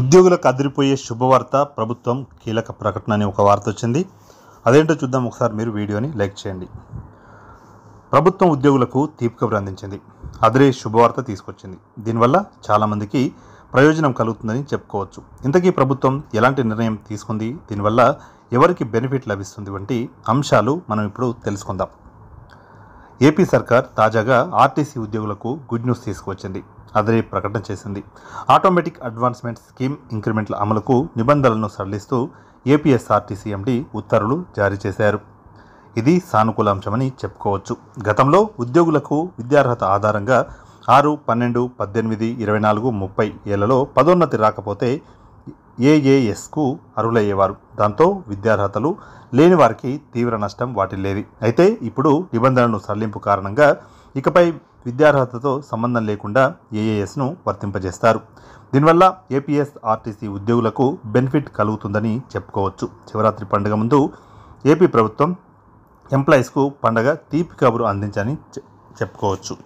ఉద్యోగులకు అదిరిపోయే శుభవార్త ప్రభుత్వం కీలక ప్రకటన అనే ఒక వార్త వచ్చింది అదేంటో చూద్దాం ఒకసారి మీరు వీడియోని లైక్ చేయండి ప్రభుత్వం ఉద్యోగులకు తీపిక అందించింది అదిరే శుభవార్త తీసుకొచ్చింది దీనివల్ల చాలామందికి ప్రయోజనం కలుగుతుందని చెప్పుకోవచ్చు ఇంతకీ ప్రభుత్వం ఎలాంటి నిర్ణయం తీసుకుంది దీనివల్ల ఎవరికి బెనిఫిట్ లభిస్తుంది వంటి అంశాలు మనం ఇప్పుడు తెలుసుకుందాం ఏపీ సర్కార్ తాజాగా ఆర్టీసీ ఉద్యోగులకు గుడ్ న్యూస్ తీసుకువచ్చింది అదే ప్రకటన చేసింది ఆటోమేటిక్ అడ్వాన్స్మెంట్ స్కీమ్ ఇంక్రిమెంట్ల అమలుకు నిబంధనలను సడలిస్తూ ఏపీఎస్ఆర్టీసీ ఎండి ఉత్తర్వులు జారీ చేశారు ఇది సానుకూల అంశమని చెప్పుకోవచ్చు గతంలో ఉద్యోగులకు విద్యార్హత ఆధారంగా ఆరు పన్నెండు పద్దెనిమిది ఇరవై నాలుగు ముప్పై ఏళ్లలో పదోన్నతి రాకపోతే ఏఏఎస్కు అర్హులయ్యేవారు దాంతో విద్యార్హతలు లేని వారికి తీవ్ర నష్టం వాటిల్లేది అయితే ఇప్పుడు నిబంధనలను సరళింపు కారణంగా ఇకపై విద్యార్హతతో సంబంధం లేకుండా ఏఏఎస్ను వర్తింపజేస్తారు దీనివల్ల ఏపీఎస్ ఆర్టీసీ ఉద్యోగులకు బెనిఫిట్ కలుగుతుందని చెప్పుకోవచ్చు శివరాత్రి పండుగ ముందు ఏపీ ప్రభుత్వం ఎంప్లాయీస్కు పండగ తీపి కబురు అందించని చెప్పుకోవచ్చు